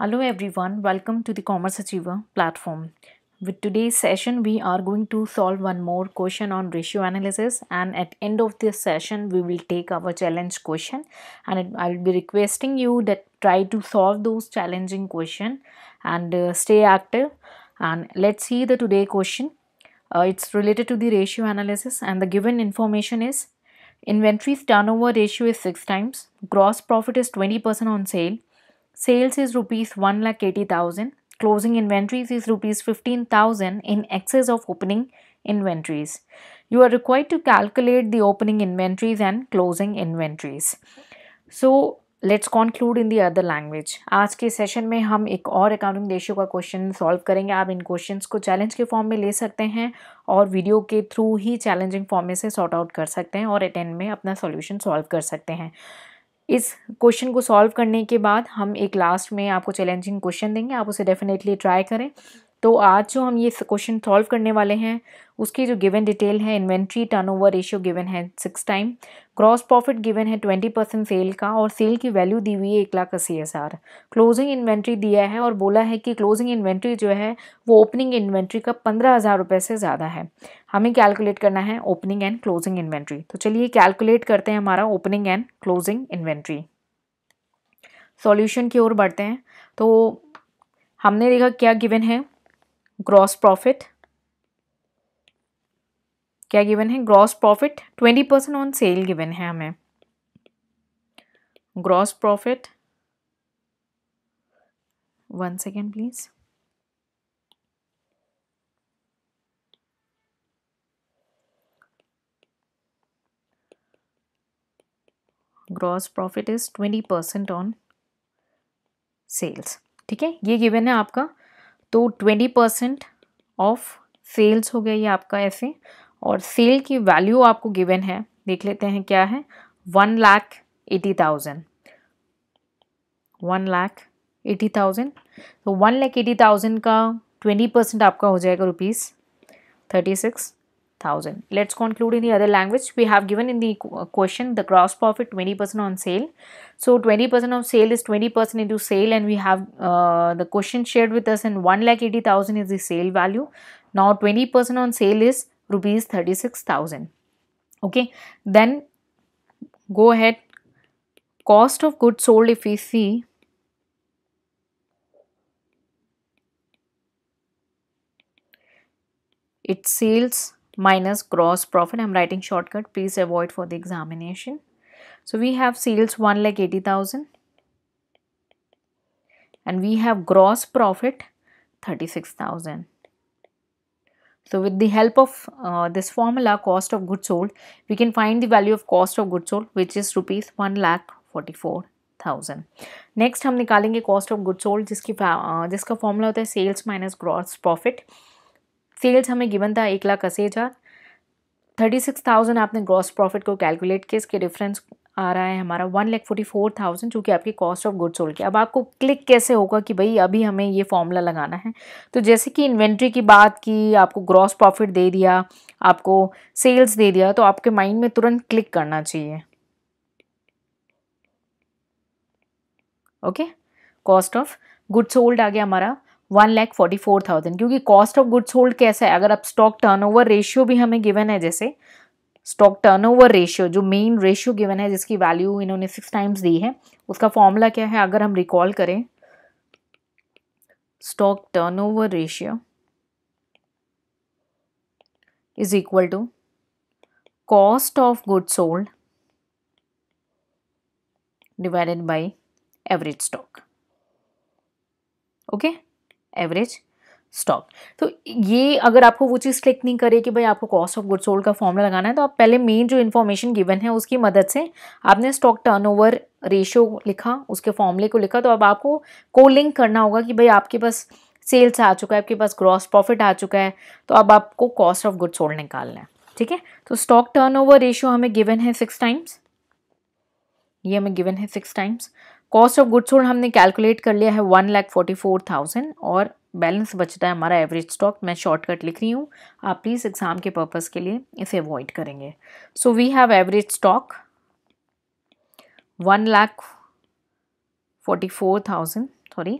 Hello everyone, welcome to the Commerce Achiever platform. With today's session, we are going to solve one more question on ratio analysis and at end of this session, we will take our challenge question and I will be requesting you that try to solve those challenging question and uh, stay active and let's see the today question. Uh, it's related to the ratio analysis and the given information is inventory turnover ratio is 6 times, gross profit is 20% on sale, Sales is rupees 1,80,000. Closing inventories is rupees 15,000 in excess of opening inventories. You are required to calculate the opening inventories and closing inventories. So let's conclude in the other language आज के session में हम एक और accounting ratio का question solve करेंगे आप इन क्वेश्चंस को चैलेंज के फॉर्म में ले सकते हैं और वीडियो के थ्रू ही चैलेंजिंग फॉर्म में से सॉर्ट आउट कर सकते हैं और अटेंड में अपना सॉल्यूशन सॉल्व कर सकते हैं इस क्वेश्चन को सॉल्व करने के बाद हम एक लास्ट में आपको चैलेंजिंग क्वेश्चन देंगे आप उसे डेफिनेटली ट्राई करें तो आज जो हम ये क्वेश्चन सॉल्व करने वाले हैं उसकी जो गिवन डिटेल है इन्वेंट्री टर्नओवर रेशियो गिवन है six time gross profit given है ट्वेंटी परसेंट सेल का और सेल की वैल्यू दी हुई है एक लाख अस्सी हज़ार क्लोजिंग इन्वेंट्री दिया है और बोला है कि क्लोजिंग इन्वेंट्री जो है वो ओपनिंग इन्वेंट्री का पंद्रह हज़ार रुपये से ज़्यादा है हमें कैलकुलेट करना है ओपनिंग एंड क्लोजिंग इन्वेंट्री तो चलिए कैलकुलेट करते हैं हमारा opening and closing inventory solution की ओर बढ़ते हैं तो हमने देखा क्या गिवन है ग्रॉस प्रॉफिट क्या गिवन है gross profit twenty percent on sale given है हमें gross profit one second please gross profit is twenty percent on sales ठीक है ये गिवन है आपका तो ट्वेंटी परसेंट ऑफ सेल्स हो गया ये आपका ऐसे और सेल की वैल्यू आपको गिवन है देख लेते हैं क्या है one lakh eighty thousand one lakh eighty thousand तो वन लाख एटी थाउजेंड का ट्वेंटी परसेंट आपका हो जाएगा rupees thirty six thousand. Let's conclude in the other language. We have given in the uh, question the gross profit 20% on sale. So 20% of sale is 20% into sale and we have uh, the question shared with us and one lakh eighty thousand is the sale value. Now 20% on sale is rupees 36,000. Okay. Then go ahead. Cost of goods sold if we see it sales minus gross profit. I'm writing shortcut. Please avoid for the examination. So we have sales 1 lakh 80,000 and we have gross profit 36,000. So with the help of uh, this formula cost of goods sold, we can find the value of cost of goods sold which is rupees 1 lakh 44 Next, next हम निकालेंगे cost of good sold जिसकी जिसका formula होता है sales minus gross profit sales हमें given था एक लाख अस्सी हज़ार थर्टी सिक्स थाउजेंड आपने ग्रॉस प्रॉफिट को कैलकुलेट किया इसके डिफरेंस आ रहा है हमारा one lakh forty four thousand जो कि आपकी कॉस्ट ऑफ गुड्स सोल्ड के अब आपको क्लिक कैसे होगा कि भाई अभी हमें ये फॉर्मूला लगाना है तो जैसे कि इन्वेंट्री की बात की आपको ग्रॉस प्रॉफिट दे दिया आपको सेल्स दे दिया तो आपके माइंड में तुरंत क्लिक करना चाहिए okay cost of good sold आ गया हमारा one lakh forty four thousand क्योंकि कॉस्ट ऑफ गुड्स होल्ड कैसा है अगर आप स्टॉक टर्नओवर रेशियो भी हमें गिवन है जैसे स्टॉक टर्नओवर रेशियो जो मेन रेशियो गिवन है जिसकी वैल्यू इन्होंने सिक्स टाइम्स दी है उसका फॉर्मूला क्या है अगर हम रिकॉल करें stock turnover ratio is equal to cost of goods sold divided by average stock okay average stock तो ये अगर आपको वो चीज़ क्लिक नहीं करे कि भाई आपको कॉस्ट ऑफ गुड सोल्ड का फॉर्मूला लगाना है तो आप पहले मेन जो इन्फॉर्मेशन गिवन है उसकी मदद से आपने स्टॉक टर्नओवर रेशियो लिखा उसके फॉर्मूले को लिखा तो अब आपको को लिंक करना होगा कि भाई आपके पास सेल्स आ चुका है आपके पास ग्रॉस प्रॉफिट आ चुका है तो अब आपको कॉस्ट ऑफ गुड सोल्ड निकालना है ठीक है तो स्टॉक टर्न रेशियो हमें गिवन है सिक्स टाइम्स ये हमें गिवन है six times cost of goods sold हमने कैलकुलेट कर लिया है one lakh forty four thousand और बैलेंस बचता है हमारा एवरेज स्टॉक मैं शॉर्टकट लिख रही हूँ आप प्लीज़ एग्ज़ाम के पर्पज़ के लिए इसे अवॉइड करेंगे so we have average stock one lakh forty four thousand sorry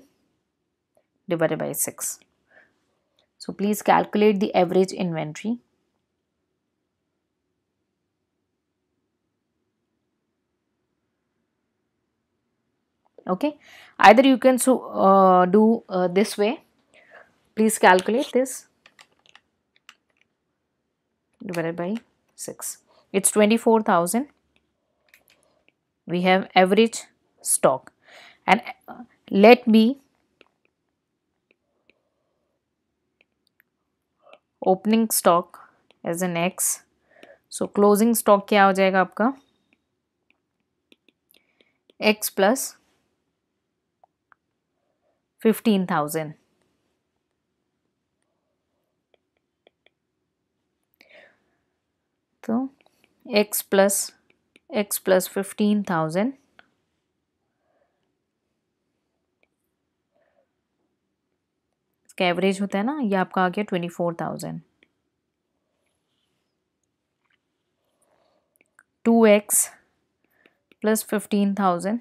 divided by six so please calculate the average inventory okay either you can so uh, do uh, this way please calculate this divided by 6 it's 24000 we have average stock and uh, let me opening stock as an x. So closing stock kya हो जाएगा आपका x plus fifteen thousand तो x plus x plus fifteen thousand इसका average होता है ना ये आपका आ गया twenty four thousand two x plus fifteen thousand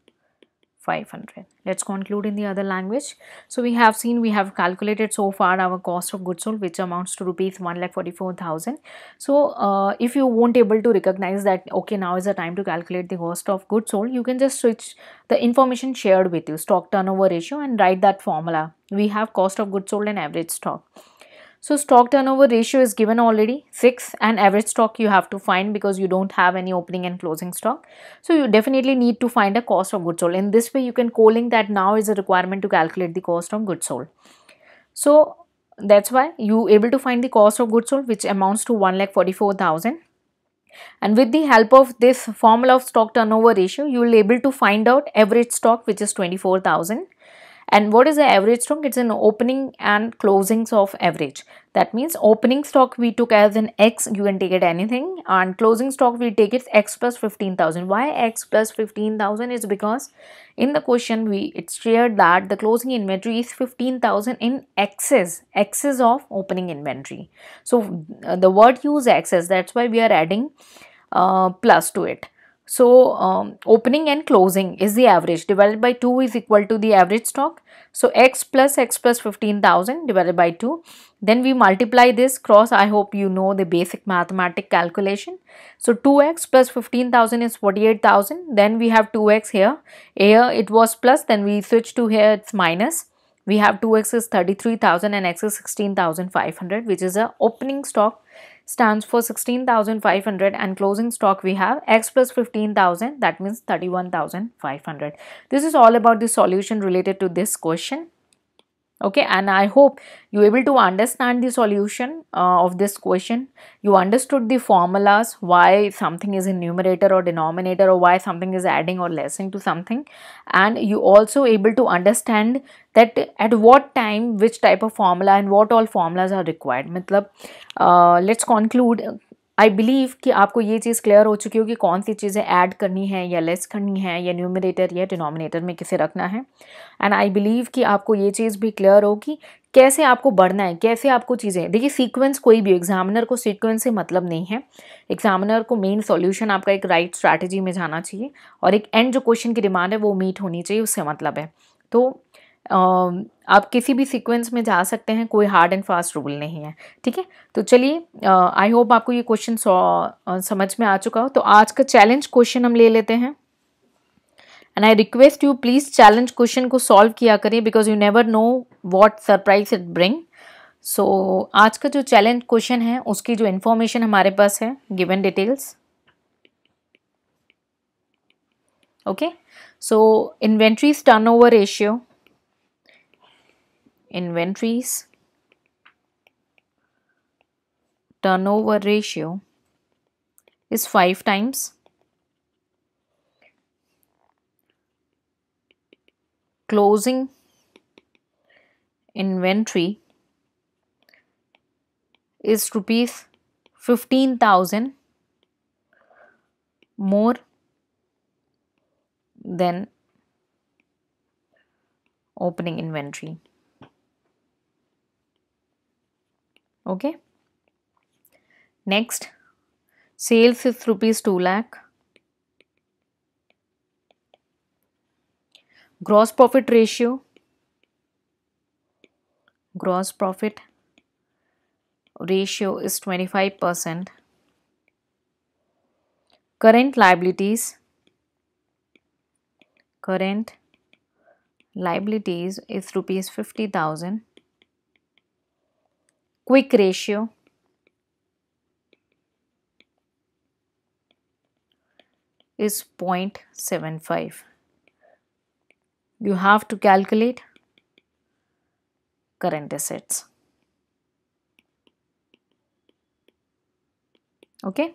500 let's conclude in the other language so we have seen we have calculated so far our cost of goods sold which amounts to rupees 1,44,000 so uh, if you won't able to recognize that okay now is the time to calculate the cost of goods sold you can just switch the information shared with you stock turnover ratio and write that formula we have cost of goods sold and average stock so stock turnover ratio is given already 6 and average stock you have to find because you don't have any opening and closing stock. So you definitely need to find a cost of goods sold. In this way you can calling link that now is a requirement to calculate the cost of goods sold. So that's why you able to find the cost of goods sold which amounts to 1,44,000 and with the help of this formula of stock turnover ratio you will able to find out average stock which is 24,000 and what is the average stock? It's an opening and closings of average. That means opening stock we took as an X, you can take it anything. And closing stock we take it X plus 15,000. Why X plus 15,000 is because in the question we it's shared that the closing inventory is 15,000 in excess, excess of opening inventory. So uh, the word use excess, that's why we are adding uh, plus to it. So um, opening and closing is the average divided by 2 is equal to the average stock. So x plus x plus 15,000 divided by 2. Then we multiply this cross. I hope you know the basic mathematic calculation. So 2x plus 15,000 is 48,000. Then we have 2x here. Here it was plus then we switch to here it's minus. We have 2x is 33,000 and x is 16,500 which is a opening stock stands for 16,500 and closing stock we have X plus 15,000 that means 31,500. This is all about the solution related to this question okay and i hope you able to understand the solution uh, of this question you understood the formulas why something is in numerator or denominator or why something is adding or lessing to something and you also able to understand that at what time which type of formula and what all formulas are required मतलब uh, let's conclude I believe कि आपको ये चीज़ clear हो चुकी हो कि कौन सी चीज़ें ऐड करनी है या लेस करनी है या न्यूमिनेटर या डिनोमिनेटर में किसे रखना है एंड आई बिलीव कि आपको ये चीज़ भी क्लियर हो कि कैसे आपको बढ़ना है कैसे आपको चीज़ें देखिए सीक्वेंस कोई भी एग्जामिनर को सीक्वेंस से मतलब नहीं है एग्जामिनर को मेन सॉल्यूशन आपका एक राइट right स्ट्रैटेजी में जाना चाहिए और एक एंड जो क्वेश्चन की डिमांड है वो मीट होनी चाहिए उससे मतलब है तो आप किसी भी सीक्वेंस में जा सकते हैं कोई हार्ड एंड फास्ट रूल नहीं है ठीक है तो चलिए आई होप आपको ये क्वेश्चन समझ में आ चुका हो तो आज का चैलेंज क्वेश्चन हम ले लेते हैं and I request you please challenge question को सॉल्व किया करिए because you never know what surprise it bring so आज का जो चैलेंज क्वेश्चन है उसकी जो इन्फॉर्मेशन हमारे पास है given details okay so inventories turnover ratio inventories, turnover ratio is 5 times. Closing inventory is rupees 15,000 more than opening inventory. okay next sales is rupees 2 lakh gross profit ratio gross profit ratio is 25% current liabilities current liabilities is rupees 50000 quick ratio is 0.75 you have to calculate current assets okay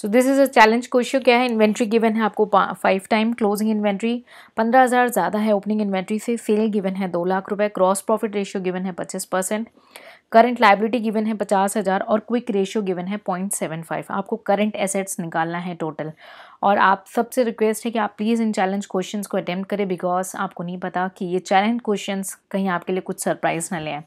so this is a challenge question क्या है inventory given है आपको five time closing inventory पंद्रह हज़ार ज़्यादा है opening inventory से sale given है दो लाख रुपए क्रॉस प्रॉफिट रेशियो गिवन है पच्चीस परसेंट करंट लाइबिलिटी गिवन है पचास हज़ार और क्विक रेशियो गिवन है पॉइंट सेवन फाइव आपको करंट एसेट्स निकालना है टोटल और आप सबसे रिक्वेस्ट है कि आप प्लीज़ इन चैलेंज क्वेश्चंस को अटैम्प्ट करें बिकॉज आपको नहीं पता कि ये चैलेंज क्वेश्चंस कहीं आपके लिए कुछ सरप्राइज़ ना लें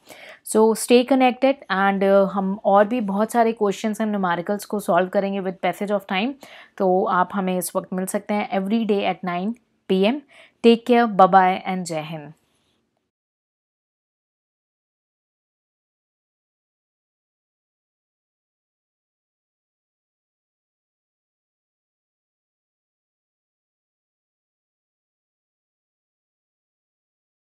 सो स्टे कनेक्टेड एंड हम और भी बहुत सारे क्वेश्चंस एंड नुमारिकल्स को सॉल्व करेंगे विद पैसेज ऑफ टाइम तो आप हमें इस वक्त मिल सकते हैं every day at nine P M take care bye and जय हिंद